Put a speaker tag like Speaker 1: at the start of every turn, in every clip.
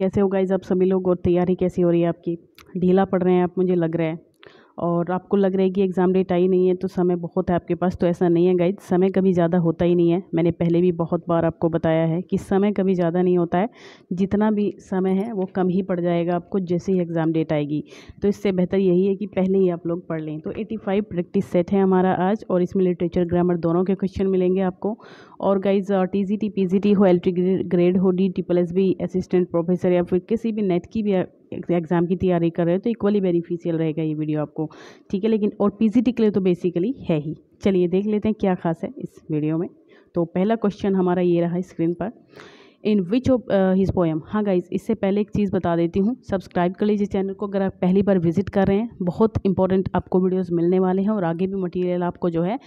Speaker 1: कैसे हो गाइज आप सभी लोग और तैयारी कैसी हो रही है आपकी ढीला पड़ रहे हैं आप मुझे लग रहा है और आपको लग रहा है कि एग्ज़ाम डेट आई नहीं है तो समय बहुत है आपके पास तो ऐसा नहीं है गाइज समय कभी ज़्यादा होता ही नहीं है मैंने पहले भी बहुत बार आपको बताया है कि समय कभी ज़्यादा नहीं होता है जितना भी समय है वो कम ही पड़ जाएगा आपको जैसे ही एग्ज़ाम डेट आएगी तो इससे बेहतर यही है कि पहले ही आप लोग पढ़ लें तो एटी फाइव प्रैक्टिस सेट है हमारा आज और इसमें लिटरेचर ग्रामर दोनों के क्वेश्चन मिलेंगे आपको और guys T G T P G T हो एल ग्रेड हो D T plus B assistant professor या फिर किसी भी नेट की भी एग्ज़ाम की तैयारी कर रहे हो तो इक्वली बेनिफिशियल रहेगा ये वीडियो आपको ठीक है लेकिन और पीजीटी के लिए तो बेसिकली है ही चलिए देख लेते हैं क्या खास है इस वीडियो में तो पहला क्वेश्चन हमारा ये रहा स्क्रीन पर in which of his poem हाँ गाइज इससे पहले एक चीज़ बता देती हूँ सब्सक्राइब कर लीजिए चैनल को अगर आप पहली बार विजिट कर रहे हैं बहुत इंपॉर्टेंट आपको वीडियोस मिलने वाले हैं और आगे भी मटेरियल आपको जो है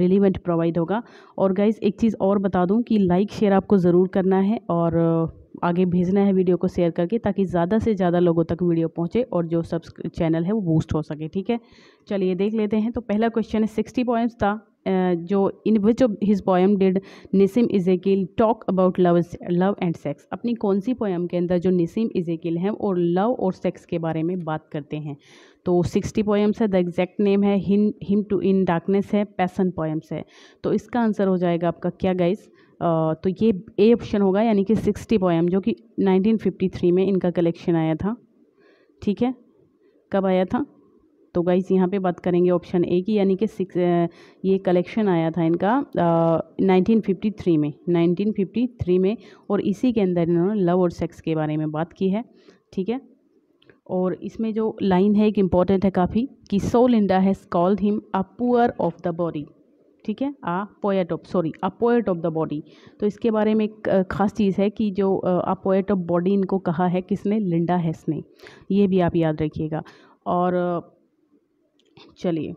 Speaker 1: रिलीवेंट uh, प्रोवाइड होगा और गाइज एक चीज़ और बता दूँ कि लाइक शेयर आपको ज़रूर करना है और uh, आगे भेजना है वीडियो को शेयर करके ताकि ज़्यादा से ज़्यादा लोगों तक वीडियो पहुँचे और जो सब चैनल है वो बूस्ट हो सके ठीक है चलिए देख लेते हैं तो पहला क्वेश्चन है सिक्सटी पॉइंट्स था जो in which of his poem did Nissim Ezekiel talk about love love and sex अपनी कौन सी पोएम के अंदर जो निसिम इज़ेकिल हैं और लव और सेक्स के बारे में बात करते हैं तो सिक्सटी पोएम्स है द एग्जैक्ट नेम है हिम टू इन डार्कनेस है पैसन पोएम्स है तो इसका आंसर हो जाएगा आपका क्या गाइज़ तो ये ए ऑप्शन होगा यानी कि सिक्सटी पोएम जो कि 1953 में इनका कलेक्शन आया था ठीक है कब आया था तो गाइज यहाँ पे बात करेंगे ऑप्शन ए की यानी कि सिक्स ये कलेक्शन आया था इनका आ, 1953 में 1953 में और इसी के अंदर इन्होंने लव और सेक्स के बारे में बात की है ठीक है और इसमें जो लाइन है एक इम्पॉर्टेंट है काफ़ी कि so Linda has called him a poor of the body ठीक है a poet of sorry a poet of the body तो इसके बारे में एक ख़ास चीज़ है कि जो अ पोएट ऑफ बॉडी इनको कहा है किसने लिंडा हेस ने ये भी आप याद रखिएगा और चलिए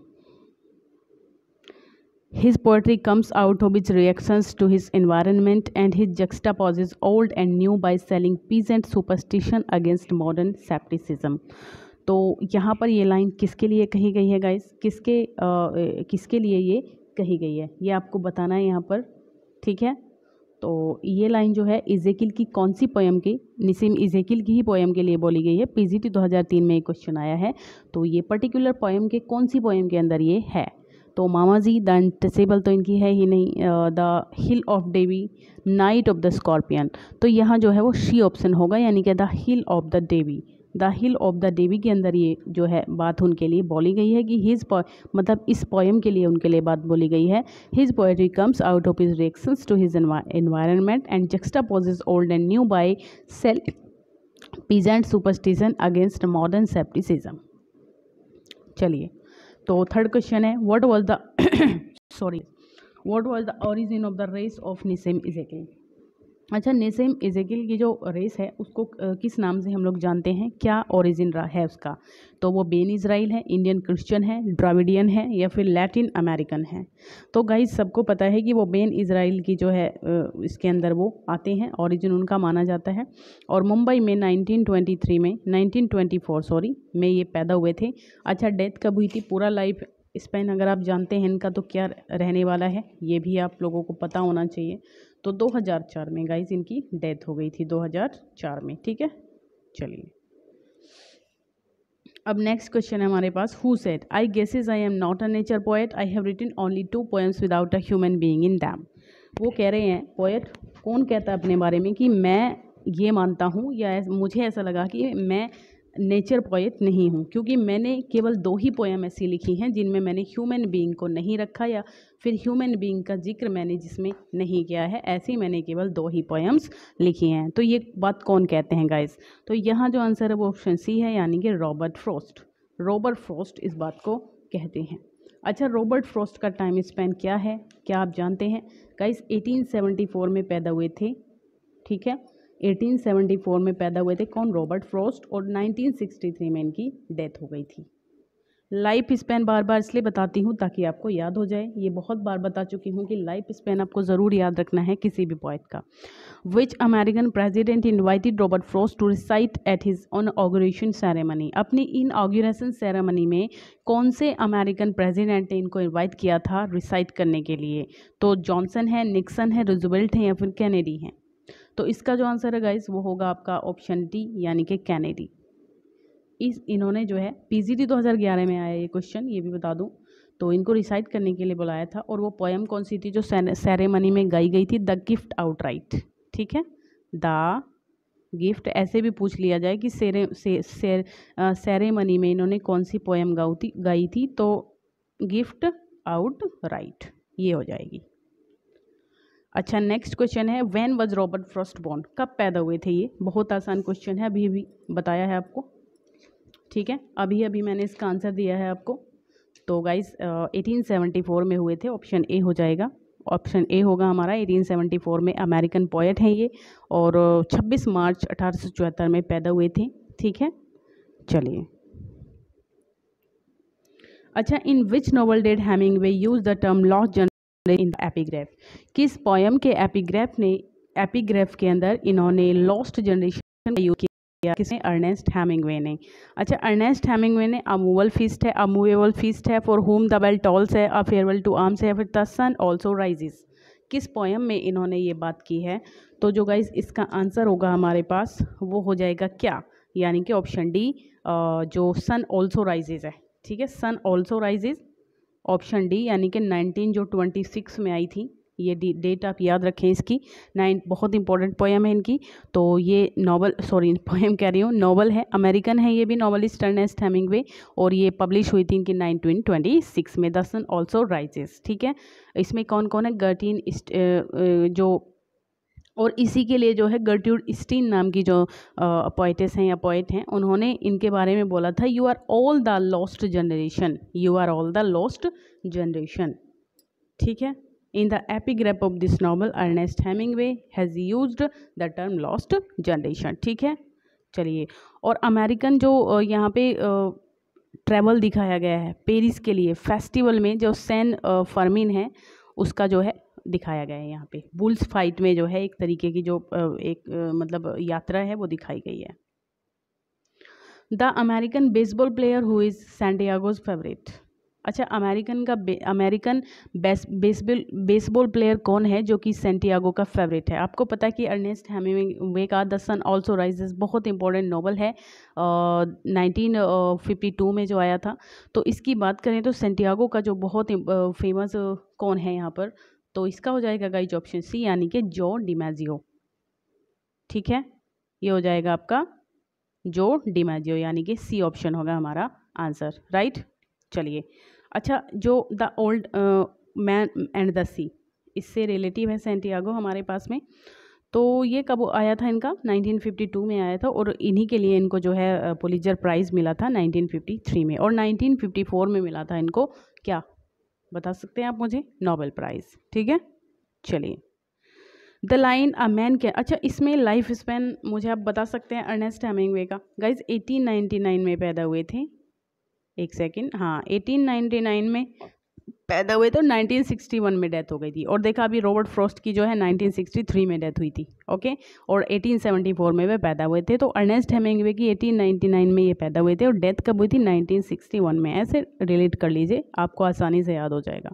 Speaker 1: His poetry comes out of his reactions to his environment and he juxtaposes old and new by selling peasant superstition against modern skepticism. तो यहाँ पर ये लाइन किसके लिए कही गई है गाइस किसके आ, किसके लिए ये कही गई है ये आपको बताना है यहाँ पर ठीक है तो ये लाइन जो है इजेकिल की कौन सी पोयम की निसीम इजेकिल की ही पोएम के लिए बोली गई है पीजीटी 2003 में एक क्वेश्चन आया है तो ये पर्टिकुलर पोएम के कौन सी पोएम के अंदर ये है तो मामा जी द इंटेबल तो इनकी है ही नहीं the hill of Devi night of the scorpion तो यहाँ जो है वो शी ऑप्शन होगा यानी कि the hill of the Devi the hill of the Devi के अंदर ये जो है बात उनके लिए बोली गई है कि हिज मतलब इस पोएम के लिए उनके लिए बात बोली गई है his poetry comes out of his reactions to his environment and juxtaposes old and new by sell peasant superstition against modern scepticism चलिए तो थर्ड क्वेश्चन है what was the sorry what was the origin of the race of Nissim Ezekiel अच्छा नेसेम इजेगिल की जो race है उसको किस नाम से हम लोग जानते हैं क्या ओरिजिन रहा है उसका तो वो बेन इसराइल है इंडियन क्रिश्चियन है ड्राविडियन है या फिर लैटिन अमेरिकन है तो गाइस सबको पता है कि वो बेन इसराइल की जो है इसके अंदर वो आते हैं ओरिजिन उनका माना जाता है और मुंबई में 1923 में 1924 सॉरी में ये पैदा हुए थे अच्छा डेथ कब हुई थी पूरा लाइफ स्पेन अगर आप जानते हैं इनका तो क्या रहने वाला है ये भी आप लोगों को पता होना चाहिए तो 2004 में गाइस इनकी डेथ हो गई थी 2004 में ठीक है चलिए अब नेक्स्ट क्वेश्चन है हमारे पास who said I is I am not a nature poet I have written only two poems without a human being in them वो कह रहे हैं पोएट कौन कहता है अपने बारे में कि मैं ये मानता हूँ या मुझे ऐसा लगा कि मैं नेचर पोइट नहीं हूँ क्योंकि मैंने केवल दो ही पोएम ऐसी लिखी हैं जिनमें मैंने ह्यूमन बीइंग को नहीं रखा या फिर ह्यूमन बीइंग का जिक्र मैंने जिसमें नहीं किया है ऐसी मैंने केवल दो ही पोएम्स लिखी हैं तो ये बात कौन कहते हैं गाइस तो यहाँ जो आंसर है वो ऑप्शन सी है यानी कि रॉबर्ट फ्रोस्ट रॉबर्ट फ्रोस्ट इस बात को कहते हैं अच्छा रॉबर्ट फ्रोस्ट का टाइम स्पेन क्या है क्या आप जानते हैं गाइस एटीन में पैदा हुए थे ठीक है 1874 में पैदा हुए थे कौन रॉबर्ट फ्रॉस्ट और 1963 में इनकी डेथ हो गई थी लाइफ स्पेन बार बार इसलिए बताती हूँ ताकि आपको याद हो जाए ये बहुत बार बता चुकी हूँ कि लाइफ स्पेन आपको ज़रूर याद रखना है किसी भी पॉइंट का which American president invited Robert Frost to recite at his inauguration ceremony अपनी इन ऑगोरेशन सेरेमनी में कौन से अमेरिकन प्रेजिडेंट ने इनको इन्वाइट किया था रिसाइट करने के लिए तो जॉनसन है निक्सन है रिजवेल्ट हैं या फिर कैनेडी हैं तो इसका जो आंसर है गाइस वो होगा आपका ऑप्शन डी यानी कि कैनेडी इस इन्होंने जो है पीजीटी 2011 में आया ये क्वेश्चन ये भी बता दूं तो इनको रिसाइड करने के लिए बुलाया था और वो पोएम कौन सी थी जो सेरेमनी में गाई गई थी द गिफ्ट आउटराइट ठीक है द गिफ्ट ऐसे भी पूछ लिया जाए कि सेरे से, से, सेरेमनी में इन्होंने कौन सी पोएम गाऊ थी गाई थी तो गिफ्ट आउट राइट ये हो जाएगी अच्छा नेक्स्ट क्वेश्चन है when was Robert Frost born कब पैदा हुए थे ये बहुत आसान क्वेश्चन है अभी अभी बताया है आपको ठीक है अभी अभी मैंने इसका आंसर दिया है आपको तो गाइस एटीन फोर में हुए थे ऑप्शन ए हो जाएगा ऑप्शन ए होगा हमारा 1874 में अमेरिकन पोएट हैं ये और 26 मार्च अठारह में पैदा हुए थे ठीक है चलिए अच्छा in which novel did Hemingway use the term lost in epigraph किस पोयम के एपीग्राफ ने एपीग्राफ के अंदर इन्होंने लॉस्ट जनरेशन का यूज किया किसने अर्नेस्ट हैमिंगवे ने अच्छा अर्नेस्ट हैमिंगवे ने अमूवल फीसट है अमूवेबल फीसट है for whom the bell tolls है अ फेयरवेल टू आर्म्स है फिर द सन ऑल्सो राइजेस किस पोयम में इन्होंने ये बात की है तो जो गाइज इसका आंसर होगा हमारे पास वो हो जाएगा क्या यानी कि ऑप्शन डी जो सन ऑल्सो राइजेज है ठीक है sun also rises option D यानी कि 19 जो 26 में आई थी ये डेट आप याद रखें इसकी नाइन बहुत इंपॉर्टेंट पोएम है इनकी तो ये नावल सॉरी पोएम कह रही हूँ नावल है अमेरिकन है ये भी नावलिस्ट अर्नेस्ट वे और ये पब्लिश हुई थी इनकी नाइनटीन ट्वेंटी सिक्स में द सन ऑल्सो राइजेस ठीक है इसमें कौन कौन है गर्टीन जो और इसी के लिए जो है गर्ट्यूड स्टीन नाम की जो पोइटेस हैं या पॉइंट हैं उन्होंने इनके बारे में बोला था you are all the lost generation you are all the lost generation ठीक है In the of this novel novel, Hemingway has use the term lost generation ठीक है चलिए और अमेरिकन जो यहाँ पे ट्रैवल दिखाया गया है पेरिस के लिए फेस्टिवल में जो सैन फर्मिन है उसका जो है दिखाया गया है यहाँ पे बुल्स फाइट में जो है एक तरीके की जो एक मतलब यात्रा है वो दिखाई गई है the American baseball player who is Santiago's favourite अच्छा अमेरिकन का बे, American base baseball baseball player कौन है जो कि सेंटियागो का फेवरेट है आपको पता है कि अर्नेस्ट हेमिंगवे का द सन ऑल्सो राइजेस बहुत इंपॉर्टेंट नॉवल है नाइनटीन फिफ्टी टू में जो आया था तो इसकी बात करें तो सेंटियागो का जो बहुत फेमस कौन है यहाँ पर तो इसका हो जाएगा गाइज ऑप्शन सी यानी कि जो डिमेजियो ठीक है ये हो जाएगा आपका जो डिमेजियो यानी कि सी ऑप्शन होगा हमारा आंसर राइट चलिए अच्छा जो the old man and the sea इससे रिलेटिव है सेंटियागो हमारे पास में तो ये कब आया था इनका 1952 में आया था और इन्हीं के लिए इनको जो है पुलिजर प्राइज़ मिला था 1953 में और 1954 में मिला था इनको क्या बता सकते हैं आप मुझे नोबेल प्राइज़ ठीक है चलिए द लाइन अ मैन के अच्छा इसमें लाइफ स्पेन मुझे आप बता सकते हैं अर्नेस्ट हेमिंगवे का गाइज 1899 में पैदा हुए थे एक सेकेंड हाँ 1899 में पैदा हुए तो 1961 में डेथ हो गई थी और देखा अभी रॉबर्ट फ्रॉस्ट की जो है 1963 में डेथ हुई थी ओके और 1874 में वे पैदा हुए थे तो अर्नेस्ट हेमेंगवे की 1899 में ये पैदा हुए थे और डेथ कब हुई थी 1961 में ऐसे रिलेट कर लीजिए आपको आसानी से याद हो जाएगा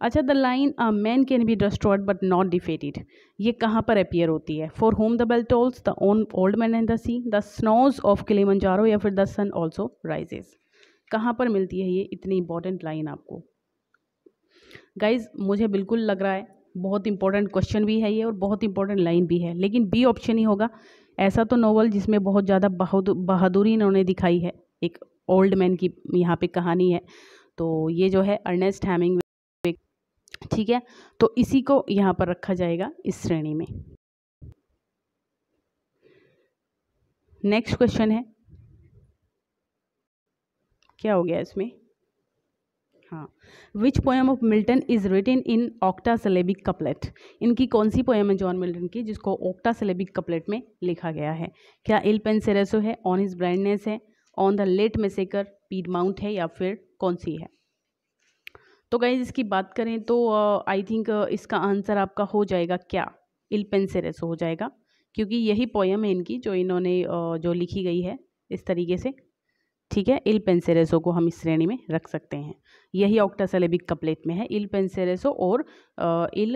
Speaker 1: अच्छा the line a man can be destroyed but not defeated ये कहाँ पर अपियर होती है for whom the bell tolls the on old man and the sea the snows of Kilimanjaro या फिर द सन ऑल्सो राइजेज कहाँ पर मिलती है ये इतनी इंपॉर्टेंट लाइन आपको गाइज मुझे बिल्कुल लग रहा है बहुत इंपॉर्टेंट क्वेश्चन भी है ये और बहुत इंपॉर्टेंट लाइन भी है लेकिन बी ऑप्शन ही होगा ऐसा तो नॉवल जिसमें बहुत ज़्यादा बहादुरी इन्होंने दिखाई है एक ओल्ड मैन की यहाँ पे कहानी है तो ये जो है अर्नेस्ट हैमिंग ठीक है तो इसी को यहाँ पर रखा जाएगा इस श्रेणी में नेक्स्ट क्वेश्चन है क्या हो गया इसमें हाँ which poem of Milton is written in octosyllabic couplet इनकी कौन सी पोएम है जॉन मिल्टन की जिसको ऑक्टा सेलेबिक कपलेट में लिखा गया है क्या इल पेन सेरेसो है ऑन हिज ब्राइंडनेस है on the late massacre Piedmont है या फिर कौन सी है तो गाइज इसकी बात करें तो आई uh, थिंक uh, इसका आंसर आपका हो जाएगा क्या इल पेन सेरेसो हो जाएगा क्योंकि यही पोएम है इनकी जो इन्होंने uh, जो लिखी गई है इस तरीके से ठीक है इल पेंसेरेसो को हम इस श्रेणी में रख सकते हैं यही ऑक्टा सेलेबिक कपलेट में है इल पेंसेरेसो और इल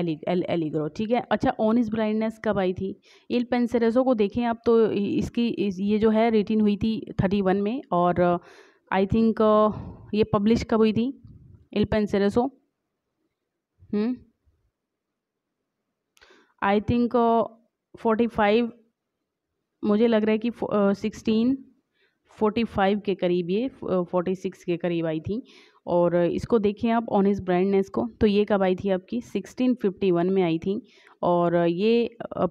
Speaker 1: एलिग एल एलिग्रो ठीक है अच्छा ऑनिस ब्लाइंडनेस कब आई थी इल पेंसेरेसो को देखें आप तो इसकी इस, ये जो है रेटिन हुई थी थर्टी वन में और आई थिंक ये पब्लिश कब हुई थी Il Penseroso I think forty five मुझे लग रहा है कि सिक्सटीन uh, फोर्टी फाइव के करीब ये फोर्टी सिक्स के करीब आई थी और इसको देखें आप ऑनिस ब्रांडनेस को तो ये कब आई थी आपकी सिक्सटीन फिफ्टी वन में आई थी और ये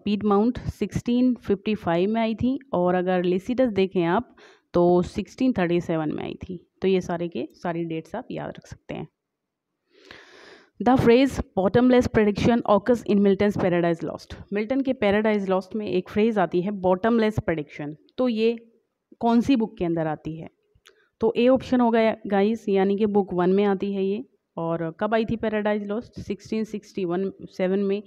Speaker 1: पीट माउंट सिक्सटीन फिफ्टी फाइव में आई थी और अगर लेसिडस देखें आप तो सिक्सटीन थर्टी सेवन में आई थी तो ये सारे के सारी डेट्स आप याद रख सकते हैं the phrase bottomless perdition occurs in Milton's Paradise Lost Milton के पैराडाइज लॉस्ट में एक फ्रेज आती है बॉटमलेस प्रडिक्शन तो ये कौन सी बुक के अंदर आती है तो ए ऑप्शन हो गया गाइस यानी कि बुक वन में आती है ये और कब आई थी Paradise Lost sixteen sixty one seven में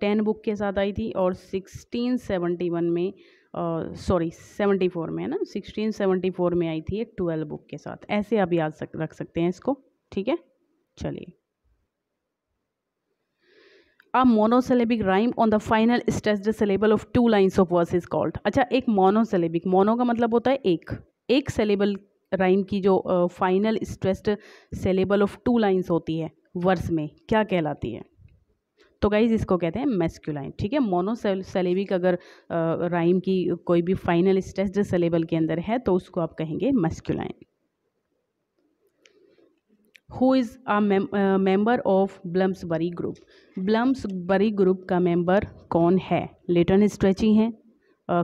Speaker 1: टेन बुक के साथ आई थी और सिक्सटीन सेवनटी वन में सॉरी सेवनटी फोर में है ना सिक्सटीन सेवेंटी फोर में आई थी ये ट्वेल्व बुक के साथ ऐसे आप याद सक रख सकते हैं इसको ठीक है चलिए a monosyllabic rhyme on the final stressed syllable of two lines of verse is called अच्छा एक मोनोसेलेबिक मोनो का मतलब होता है एक एक सेलेबल राइम की जो final stressed syllable of two lines होती है वर्स में क्या कहलाती है तो गाइज इसको कहते हैं मेस्क्यूलाइन ठीक है मोनोसेलेबिक अगर राइम की कोई भी फाइनल स्ट्रेस्ड सेलेबल के अंदर है तो उसको आप कहेंगे masculine who is a member of Bury group Bury group का मेंबर कौन है लेटर्न स्ट्रेची हैं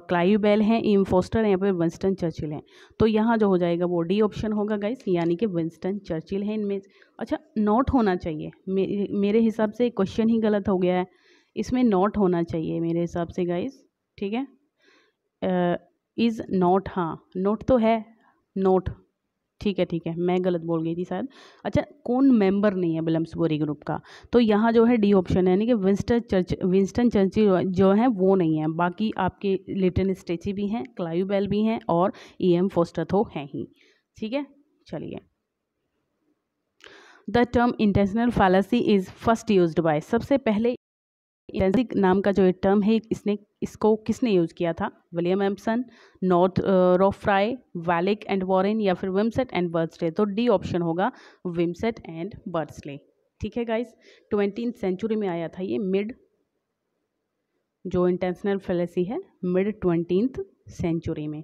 Speaker 1: क्लाइव बेल हैं इम फोस्टर यहाँ फिर विंस्टन चर्चिल हैं तो यहाँ जो हो जाएगा वो डी ऑप्शन होगा गाइस यानी कि विंस्टन चर्चिल हैं इनमें अच्छा नोट होना चाहिए मे, मेरे हिसाब से क्वेश्चन ही गलत हो गया है इसमें नोट होना चाहिए मेरे हिसाब से गाइस ठीक है इज़ नोट हाँ नोट तो है नोट ठीक है ठीक है मैं गलत बोल गई थी शायद अच्छा कौन मेंबर नहीं है बिलम्सबोरी ग्रुप का तो यहाँ जो है डी ऑप्शन है यानी कि विंस्टन चर्च विंस्टन चर्चिल जो है वो नहीं है बाकी आपके लिटन स्टेची भी हैं क्लायू बेल भी हैं और ई एम फोस्टथो हैं ही ठीक है चलिए the term intentional fallacy is first use by सबसे पहले इंटेंसिक नाम का जो टर्म है इसने इसको किसने यूज किया था William Empson Northrop Frye Wellek and Warren या फिर विमसेट एंड बर्थस्ले तो डी ऑप्शन होगा विमसेट एंड बर्थसडे ठीक है गाइस ट्वेंटी सेंचुरी में आया था ये मिड जो इंटेंशनल फेलेसी है मिड ट्वेंटीथ सेंचुरी में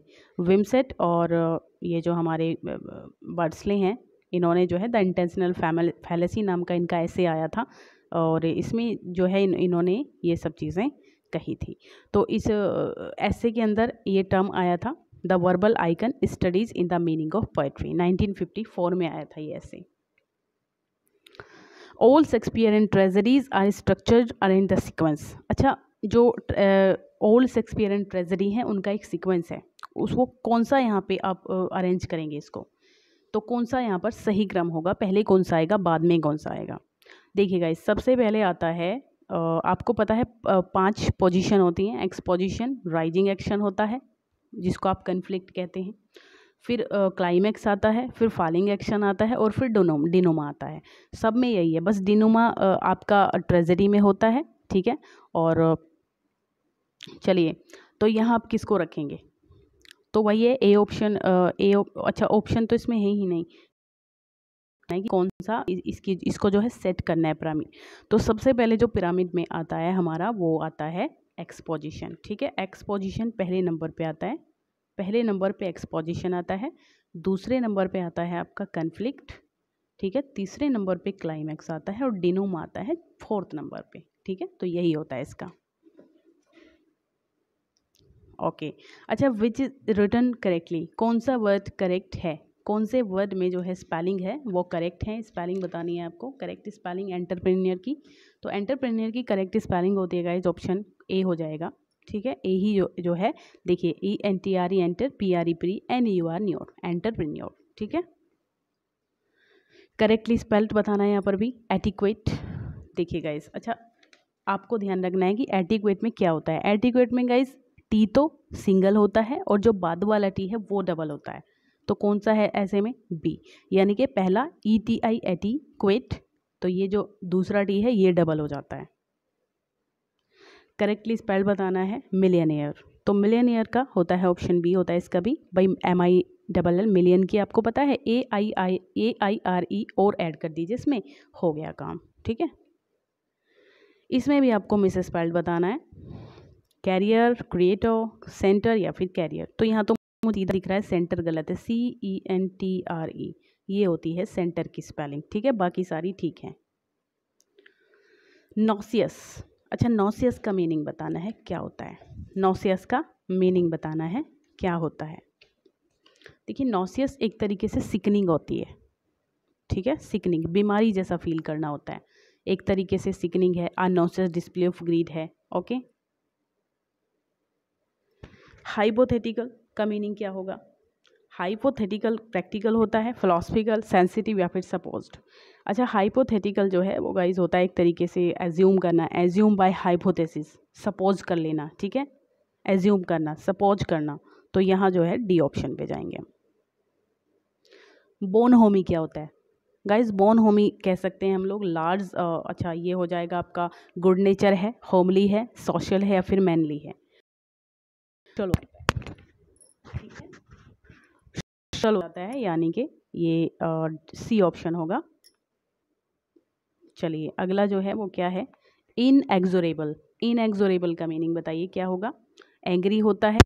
Speaker 1: विमसेट और ये जो हमारे बर्ड्सले हैं इन्होंने जो है द इंटेंशनल फैमल फैलेसी नाम का इनका ऐसे आया था और इसमें जो है इन्होंने ये सब चीज़ें कही थी तो इस ऐसे के अंदर ये टर्म आया था the verbal icon studies in the meaning of poetry 1954 में आया था ये ऐसे old Shakespeare and treasuries are structured are in the sequence अच्छा जो ओल्ड शेक्सपियर एंड ट्रेजरी है उनका एक सीक्वेंस है उसको कौन सा यहाँ पे आप अरेंज करेंगे इसको तो कौन सा यहाँ पर सही क्रम होगा पहले कौन सा आएगा बाद में कौन सा आएगा देखिए गाइस सबसे पहले आता है आपको पता है पांच पोजीशन होती हैं एक्स पोजीशन राइजिंग एक्शन होता है जिसको आप कन्फ्लिक्ट कहते हैं फिर क्लाइमैक्स आता है फिर फॉलिंग एक्शन आता है और फिर डोनोम डिनोमा आता है सब में यही है बस डिनोमा आपका ट्रेजरी में होता है ठीक है और चलिए तो यहाँ आप किसको रखेंगे तो वही है ए ऑप्शन ए अच्छा ऑप्शन तो इसमें है ही नहीं करना है कि कौन सा इसकी इसको जो है सेट करना है पिरामिड तो सबसे पहले जो पिरामिड में आता है हमारा वो आता है एक्सपोजिशन ठीक है एक्सपोजिशन पहले नंबर पे आता है पहले नंबर पे एक्सपोजिशन आता है दूसरे नंबर पे आता है आपका कन्फ्लिक्ट ठीक है तीसरे नंबर पे क्लाइमैक्स आता है और डिनोम आता है फोर्थ नंबर पे ठीक है तो यही होता है इसका ओके okay. अच्छा विच इज रिटर्न करेक्टली कौन सा वर्ड करेक्ट है कौन से वर्ड में जो है स्पेलिंग है वो करेक्ट है स्पेलिंग बतानी है आपको करेक्ट स्पेलिंग एंटरप्रेन्योर की तो एंटरप्रेन्योर की करेक्ट स्पेलिंग होती है गाइज ऑप्शन ए हो जाएगा ठीक है ए ही जो जो है देखिए E N T R E enter P R E pre N U R neur entrepreneur ठीक है करेक्टली स्पेल्ट बताना है यहाँ पर भी एटिक्वेट देखिए गाइज अच्छा आपको ध्यान रखना है कि एटिक्वेट में क्या होता है एटिक्वेट में गाइज टी तो सिंगल होता है और जो बाद वाला टी है वो डबल होता है तो कौन सा है ऐसे में बी यानी कि पहला ई टी आई एटी क्वेट तो ये जो दूसरा टी है ये डबल हो जाता है करेक्टली स्पेल बताना है मिलियनियर तो मिलियनियर का होता है ऑप्शन बी होता है इसका भी भाई M I double L million की आपको पता है ए आई आई ए आई आर ई और ऐड कर दीजिए इसमें हो गया काम ठीक है इसमें भी आपको मिस स्पेल्ड बताना है कैरियर क्रिएटो सेंटर या फिर कैरियर तो यहाँ तो दोनों इधर दिख रहा है सेंटर गलत है C E N T R E ये होती है सेंटर की स्पेलिंग ठीक है बाकी सारी ठीक है नोसियस अच्छा नोसियस का मीनिंग बताना है क्या होता है नोसियस का मीनिंग बताना है क्या होता है देखिए नोसियस एक तरीके से सिकनिंग होती है ठीक है सिकनिंग बीमारी जैसा फील करना होता है एक तरीके से सिकनिंग है a nauseous display of greed है ओके हाइपोथेटिकल का मीनिंग क्या होगा हाइपोथेटिकल प्रैक्टिकल होता है फिलोसफिकल सेंसिटिव या फिर सपोज्ड अच्छा हाइपोथेटिकल जो है वो गाइज होता है एक तरीके से एज्यूम करना एज्यूम बाय हाइपोथेसिस सपोज कर लेना ठीक है एज्यूम करना सपोज करना तो यहाँ जो है डी ऑप्शन पे जाएंगे बोन होमी क्या होता है गाइज बोन होमी कह सकते हैं हम लोग लार्ज अच्छा ये हो जाएगा आपका गुड नेचर है होमली है सोशल है या फिर मैनली है चलो चलो जाता है यानी कि ये सी ऑप्शन होगा चलिए अगला जो है वो क्या है इनएक्जोरेबल इनएक्जोरेबल का मीनिंग बताइए क्या होगा एंग्री होता है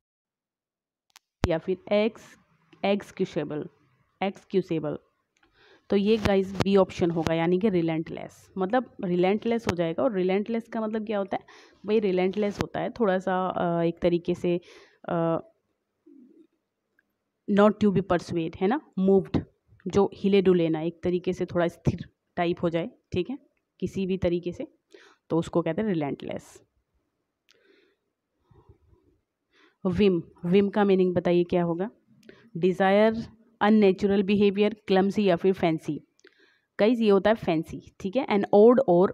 Speaker 1: या फिर एक्स एक्सक्यूसेबल एक्सक्यूसेबल तो ये गाइज बी ऑप्शन होगा यानी कि रिलेंटलेस मतलब रिलेंटलेस हो जाएगा और रिलेंटलेस का मतलब क्या होता है भाई रिलेंटलेस होता है थोड़ा सा एक तरीके से नॉट टू बी परसुएड है ना मूव्ड जो हिले डुले ना एक तरीके से थोड़ा स्थिर टाइप हो जाए ठीक है किसी भी तरीके से तो उसको कहते हैं रिलेंटलेस विम विम का मीनिंग बताइए क्या होगा डिज़ायर अननेचुरल बिहेवियर क्लम्सी या फिर फैंसी गाइज ये होता है फैंसी ठीक है एन ओड और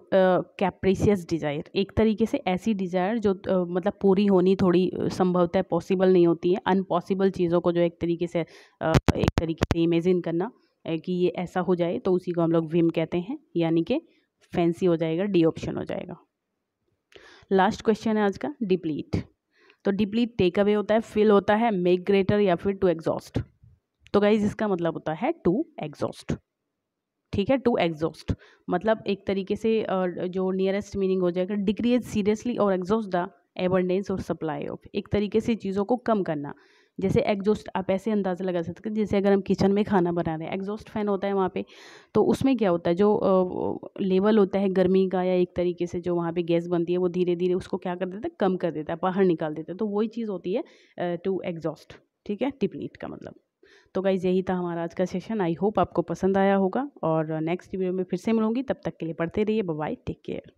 Speaker 1: कैप्रेसियस डिज़ायर एक तरीके से ऐसी डिज़ायर जो uh, मतलब पूरी होनी थोड़ी uh, संभवतः पॉसिबल नहीं होती है अनपॉसिबल चीज़ों को जो एक तरीके से uh, एक तरीके से इमेजिन करना uh, कि ये ऐसा हो जाए तो उसी को हम लोग विम कहते हैं यानी कि फैंसी हो जाएगा डी ऑप्शन हो जाएगा लास्ट क्वेश्चन है आज का डिप्लीट तो डिप्लीट टेक अवे होता है फिल होता है मेक ग्रेटर या फिर टू एग्जॉस्ट तो गाइज इसका मतलब होता है टू एग्जॉस्ट ठीक है टू एग्जॉस्ट मतलब एक तरीके से जो नियरेस्ट मीनिंग हो जाएगा डिक्रीज सीरियसली और एग्जॉस्ट द एवरडेंस और सप्लाई ऑफ एक तरीके से चीज़ों को कम करना जैसे एग्जॉस्ट आप ऐसे अंदाज़ा लगा सकते हैं जैसे अगर हम किचन में खाना बना रहे हैं एग्जॉस्ट फैन होता है वहाँ पे तो उसमें क्या होता है जो लेवल होता है गर्मी का या एक तरीके से जो वहाँ पे गैस बनती है वो धीरे धीरे उसको क्या कर देता है कम कर देता है बाहर निकाल देता है तो वही चीज़ होती है टू एग्जॉस्ट ठीक है टिपनीट का मतलब तो गाइज़ यही था हमारा आज का सेशन आई होप आपको पसंद आया होगा और नेक्स्ट वीडियो में फिर से मिलूंगी तब तक के लिए पढ़ते रहिए बाय टेक केयर